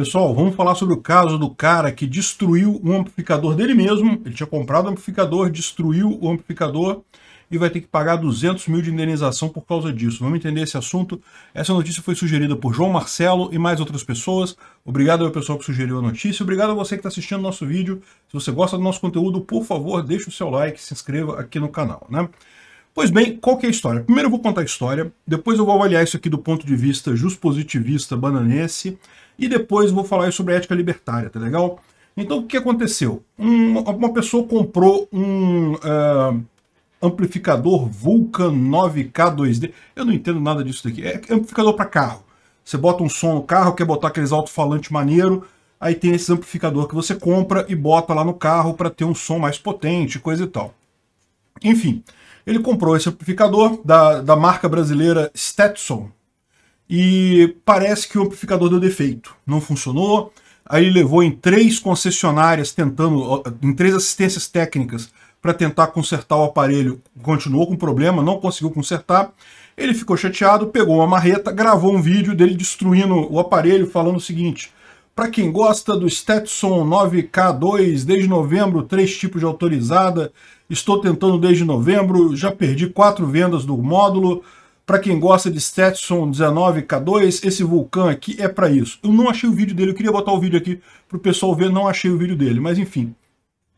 Pessoal, vamos falar sobre o caso do cara que destruiu um amplificador dele mesmo. Ele tinha comprado o um amplificador, destruiu o amplificador e vai ter que pagar 200 mil de indenização por causa disso. Vamos entender esse assunto. Essa notícia foi sugerida por João Marcelo e mais outras pessoas. Obrigado ao pessoal que sugeriu a notícia. Obrigado a você que está assistindo nosso vídeo. Se você gosta do nosso conteúdo, por favor, deixe o seu like, se inscreva aqui no canal. Né? Pois bem, qual que é a história? Primeiro eu vou contar a história, depois eu vou avaliar isso aqui do ponto de vista justpositivista bananense, e depois vou falar sobre ética libertária, tá legal? Então o que aconteceu? Um, uma pessoa comprou um uh, amplificador Vulcan 9K2D. Eu não entendo nada disso daqui. É amplificador para carro. Você bota um som no carro, quer botar aqueles alto-falante maneiro, aí tem esse amplificador que você compra e bota lá no carro para ter um som mais potente, coisa e tal. Enfim, ele comprou esse amplificador da, da marca brasileira Stetson, e parece que o amplificador deu defeito, não funcionou. Aí ele levou em três concessionárias tentando, em três assistências técnicas para tentar consertar o aparelho, continuou com problema, não conseguiu consertar. Ele ficou chateado, pegou uma marreta, gravou um vídeo dele destruindo o aparelho, falando o seguinte: para quem gosta do Stetson 9K2, desde novembro, três tipos de autorizada. Estou tentando desde novembro, já perdi quatro vendas do módulo. Para quem gosta de Stetson 19K2, esse vulcão aqui é para isso. Eu não achei o vídeo dele, eu queria botar o vídeo aqui para o pessoal ver, não achei o vídeo dele, mas enfim.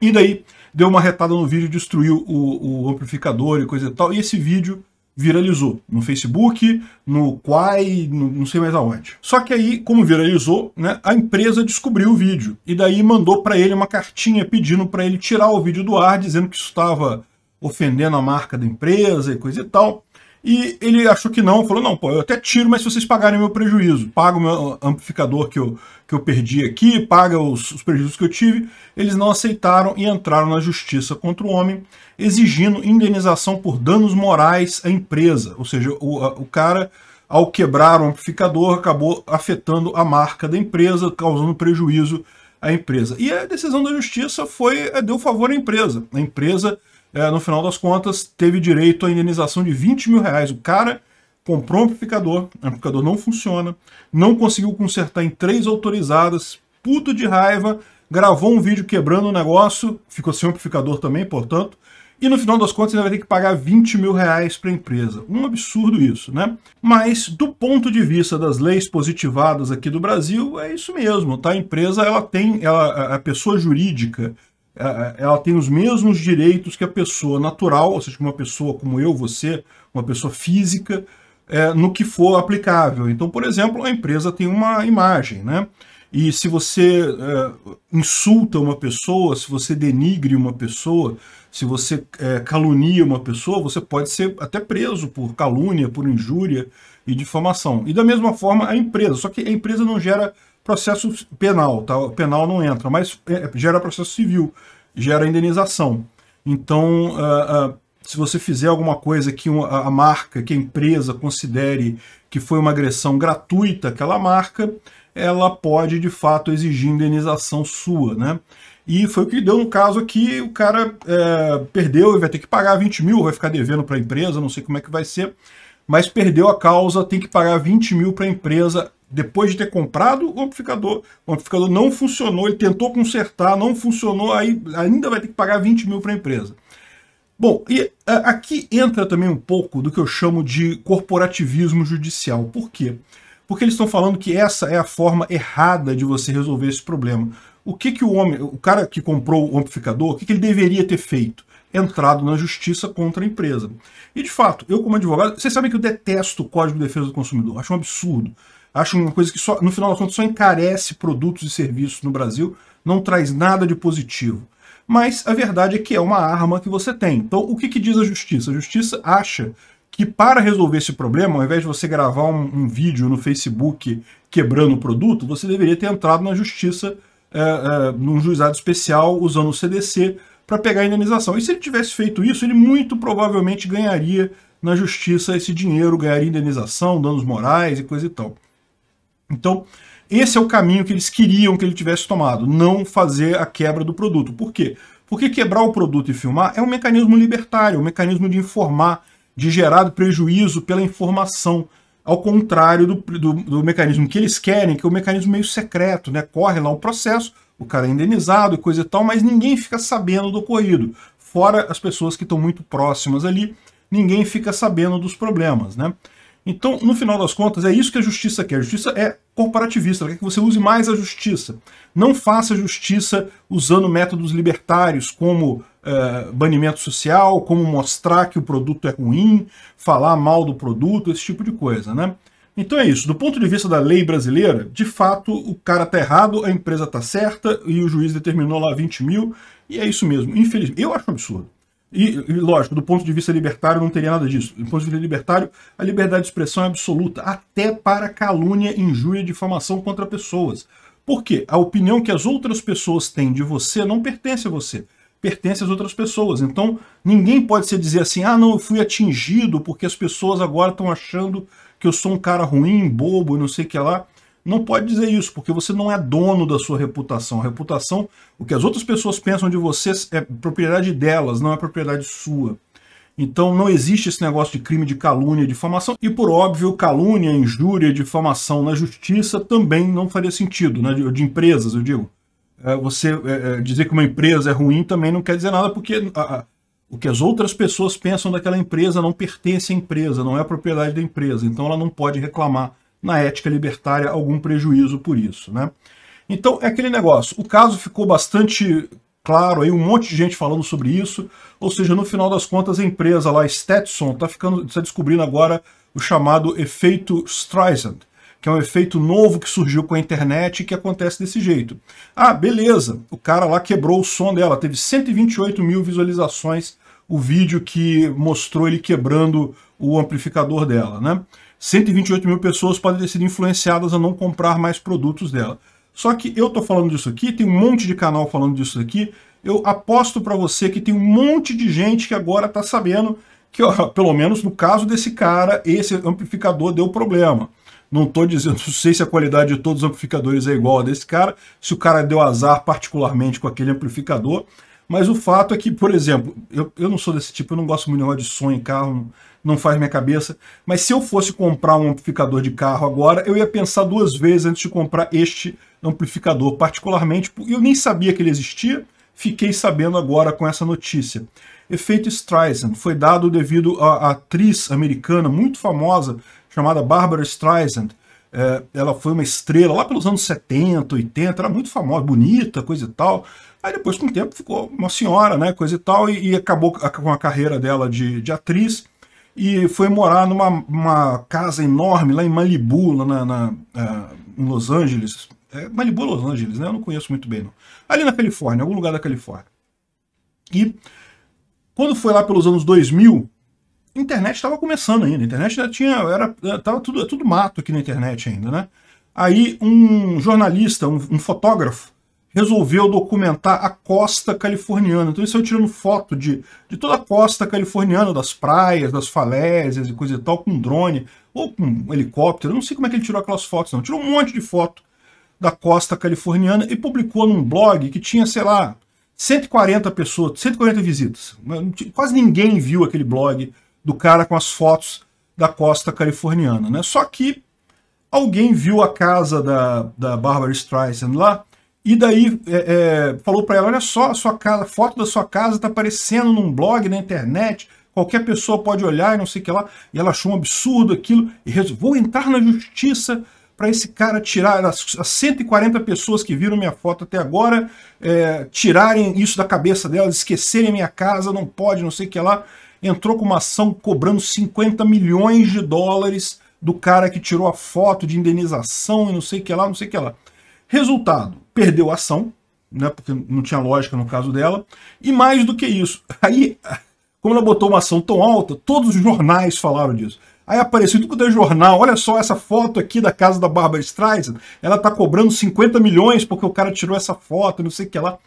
E daí, deu uma retada no vídeo, destruiu o, o amplificador e coisa e tal, e esse vídeo viralizou no Facebook, no Quai, no, não sei mais aonde. Só que aí, como viralizou, né, a empresa descobriu o vídeo e daí mandou para ele uma cartinha pedindo para ele tirar o vídeo do ar, dizendo que isso estava ofendendo a marca da empresa e coisa e tal. E ele achou que não, falou: não, pô, eu até tiro, mas se vocês pagarem meu prejuízo, paga o meu ah, amplificador que eu, que eu perdi aqui, paga os, os prejuízos que eu tive. Eles não aceitaram e entraram na justiça contra o homem, exigindo indenização por danos morais à empresa. Ou seja, o, a, o cara, ao quebrar o amplificador, acabou afetando a marca da empresa, causando prejuízo à empresa. E a decisão da justiça foi é, deu favor à empresa. A empresa é, no final das contas, teve direito à indenização de 20 mil reais. O cara comprou um amplificador, o amplificador não funciona, não conseguiu consertar em três autorizadas, puto de raiva, gravou um vídeo quebrando o negócio, ficou sem amplificador também, portanto, e no final das contas ainda vai ter que pagar 20 mil reais para a empresa. Um absurdo isso, né? Mas do ponto de vista das leis positivadas aqui do Brasil, é isso mesmo, tá? A empresa, ela tem, ela, a pessoa jurídica, é, é, ela tem os mesmos direitos que a pessoa natural, ou seja, uma pessoa como eu, você, uma pessoa física, é, no que for aplicável. Então, por exemplo, a empresa tem uma imagem, né? E se você é, insulta uma pessoa, se você denigre uma pessoa, se você é, calunia uma pessoa, você pode ser até preso por calúnia, por injúria e difamação. E da mesma forma a empresa, só que a empresa não gera processo penal, tá? O penal não entra, mas é, gera processo civil, gera indenização. Então, uh, uh, se você fizer alguma coisa que uma, a marca, que a empresa considere que foi uma agressão gratuita aquela marca, ela pode de fato exigir indenização sua, né? E foi o que deu no caso aqui, o cara é, perdeu e vai ter que pagar 20 mil, vai ficar devendo para a empresa, não sei como é que vai ser, mas perdeu a causa, tem que pagar 20 mil para a empresa depois de ter comprado o amplificador. O amplificador não funcionou, ele tentou consertar, não funcionou, aí ainda vai ter que pagar 20 mil para a empresa. Bom, e aqui entra também um pouco do que eu chamo de corporativismo judicial. Por quê? Porque eles estão falando que essa é a forma errada de você resolver esse problema. O que, que o homem, o cara que comprou o amplificador, o que, que ele deveria ter feito? entrado na justiça contra a empresa. E, de fato, eu como advogado, vocês sabem que eu detesto o Código de Defesa do Consumidor, acho um absurdo. Acho uma coisa que, só, no final das contas, só encarece produtos e serviços no Brasil, não traz nada de positivo. Mas a verdade é que é uma arma que você tem. Então, o que, que diz a justiça? A justiça acha que para resolver esse problema, ao invés de você gravar um, um vídeo no Facebook quebrando o produto, você deveria ter entrado na justiça, é, é, num juizado especial, usando o CDC, para pegar a indenização. E se ele tivesse feito isso, ele muito provavelmente ganharia na justiça esse dinheiro, ganharia indenização, danos morais e coisa e tal. Então, esse é o caminho que eles queriam que ele tivesse tomado, não fazer a quebra do produto. Por quê? Porque quebrar o produto e filmar é um mecanismo libertário, é um mecanismo de informar, de gerar prejuízo pela informação, ao contrário do, do, do mecanismo que eles querem, que é o um mecanismo meio secreto, né? Corre lá o um processo, o cara é indenizado e coisa e tal, mas ninguém fica sabendo do ocorrido. Fora as pessoas que estão muito próximas ali, ninguém fica sabendo dos problemas, né? Então, no final das contas, é isso que a justiça quer. A justiça é corporativista, ela quer que você use mais a justiça. Não faça justiça usando métodos libertários, como uh, banimento social, como mostrar que o produto é ruim, falar mal do produto, esse tipo de coisa, né? Então é isso. Do ponto de vista da lei brasileira, de fato, o cara tá errado, a empresa tá certa e o juiz determinou lá 20 mil. E é isso mesmo. Infelizmente, eu acho um absurdo. E, lógico, do ponto de vista libertário, não teria nada disso. Do ponto de vista libertário, a liberdade de expressão é absoluta, até para calúnia, injúria e difamação contra pessoas. Por quê? A opinião que as outras pessoas têm de você não pertence a você, pertence às outras pessoas. Então, ninguém pode se dizer assim, ah, não, eu fui atingido porque as pessoas agora estão achando que eu sou um cara ruim, bobo, e não sei o que lá. Não pode dizer isso, porque você não é dono da sua reputação. A reputação, o que as outras pessoas pensam de você é propriedade delas, não é propriedade sua. Então não existe esse negócio de crime de calúnia e difamação. E por óbvio, calúnia, injúria, difamação na justiça também não faria sentido, né? de, empresas, eu digo. É, você é, é, dizer que uma empresa é ruim também não quer dizer nada, porque o que as outras pessoas pensam daquela empresa não pertence à empresa, não é a propriedade da empresa, então ela não pode reclamar na ética libertária algum prejuízo por isso, né? Então é aquele negócio, o caso ficou bastante claro aí, um monte de gente falando sobre isso, ou seja, no final das contas a empresa lá, Stetson, está está descobrindo agora o chamado efeito Streisand, que é um efeito novo que surgiu com a internet e que acontece desse jeito. Ah, beleza, o cara lá quebrou o som dela, teve 128 mil visualizações o vídeo que mostrou ele quebrando o amplificador dela. Né? 128 mil pessoas podem ter sido influenciadas a não comprar mais produtos dela. Só que eu estou falando disso aqui, tem um monte de canal falando disso aqui, eu aposto para você que tem um monte de gente que agora está sabendo que, ó, pelo menos no caso desse cara, esse amplificador deu problema. Não estou dizendo, não sei se a qualidade de todos os amplificadores é igual a desse cara, se o cara deu azar particularmente com aquele amplificador, mas o fato é que, por exemplo, eu, eu não sou desse tipo, eu não gosto muito de som em carro, não faz minha cabeça. Mas se eu fosse comprar um amplificador de carro agora, eu ia pensar duas vezes antes de comprar este amplificador, particularmente. Eu nem sabia que ele existia, fiquei sabendo agora com essa notícia. Efeito Streisand foi dado devido à atriz americana muito famosa chamada Barbara Streisand, é, ela foi uma estrela lá pelos anos 70, 80, era muito famosa, bonita, coisa e tal. Aí depois, com o tempo, ficou uma senhora, né, coisa e tal, e, e acabou com a carreira dela de, de atriz e foi morar numa casa enorme lá em Malibu, na, na, na é, em Los Angeles. É, Malibu Los Angeles, né? Eu não conheço muito bem, não. Ali na Califórnia, algum lugar da Califórnia. E quando foi lá pelos anos 2000, internet estava começando ainda, a internet já tinha, era, eh, tava tudo, é tudo mato aqui na internet ainda, né? Aí um jornalista, um, um fotógrafo, resolveu documentar a costa californiana. Então eles estão tirando foto de, de toda a costa californiana, das praias, das falésias e coisa e tal, com drone ou com um helicóptero. Eu não sei como é que ele tirou aquelas fotos, não. Tirou um monte de foto da costa californiana e publicou num blog que tinha, sei lá, 140 pessoas, 140 visitas. Quase ninguém viu aquele blog do cara com as fotos da costa californiana. Né? Só que alguém viu a casa da, da Barbara Streisand lá e daí é, é, falou para ela, olha só, a sua casa, a foto da sua casa está aparecendo num blog na internet, qualquer pessoa pode olhar e não sei o que lá. E ela achou um absurdo aquilo e resolveu, entrar na justiça para esse cara tirar, as, as 140 pessoas que viram minha foto até agora, é, tirarem isso da cabeça delas, esquecerem minha casa, não pode, não sei o que lá entrou com uma ação cobrando 50 milhões de dólares do cara que tirou a foto de indenização e não sei o que lá, não sei o que lá. Resultado, perdeu a ação, né, porque não tinha lógica no caso dela, e mais do que isso, aí, como ela botou uma ação tão alta, todos os jornais falaram disso. Aí apareceu tudo da é jornal, olha só essa foto aqui da casa da Barbara Streisand, ela tá cobrando 50 milhões porque o cara tirou essa foto, não sei o que lá.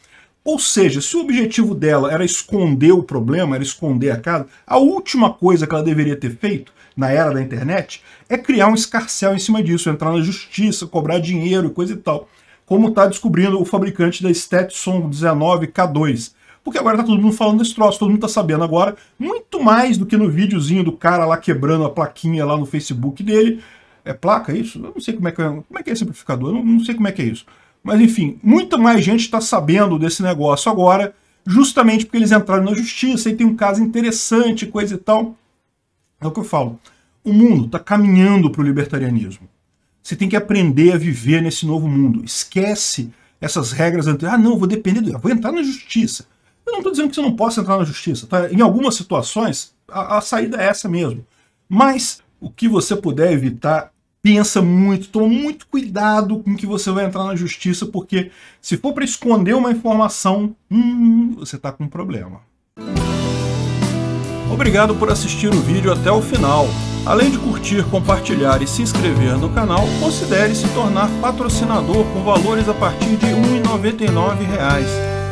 Ou seja, se o objetivo dela era esconder o problema, era esconder a casa, a última coisa que ela deveria ter feito na era da internet é criar um escarcel em cima disso, entrar na justiça, cobrar dinheiro e coisa e tal. Como está descobrindo o fabricante da Stetson 19K2. Porque agora tá todo mundo falando desse troço, todo mundo tá sabendo agora, muito mais do que no videozinho do cara lá quebrando a plaquinha lá no Facebook dele. É placa isso? Eu não sei como é que é, como é, que é esse amplificador, eu não, não sei como é que é isso. Mas enfim, muito mais gente está sabendo desse negócio agora, justamente porque eles entraram na justiça e tem um caso interessante, coisa e tal. É o que eu falo. O mundo está caminhando para o libertarianismo. Você tem que aprender a viver nesse novo mundo. Esquece essas regras anteriores. Ah, não, vou depender do. Eu vou entrar na justiça. Eu não estou dizendo que você não possa entrar na justiça. Tá? Em algumas situações, a, a saída é essa mesmo. Mas o que você puder evitar pensa muito, toma muito cuidado com que você vai entrar na justiça, porque se for para esconder uma informação, hum, você está com um problema. Obrigado por assistir o vídeo até o final. Além de curtir, compartilhar e se inscrever no canal, considere se tornar patrocinador com valores a partir de R$ 1,99